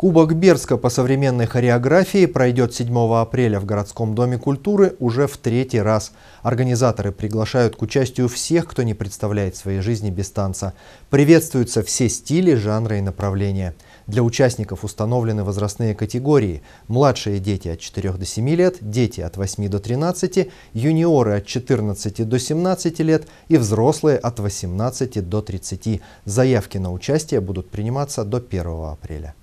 Кубок Берска по современной хореографии пройдет 7 апреля в городском доме культуры уже в третий раз. Организаторы приглашают к участию всех, кто не представляет своей жизни без танца. Приветствуются все стили, жанры и направления. Для участников установлены возрастные категории. Младшие дети от 4 до 7 лет, дети от 8 до 13, юниоры от 14 до 17 лет и взрослые от 18 до 30. Заявки на участие будут приниматься до 1 апреля.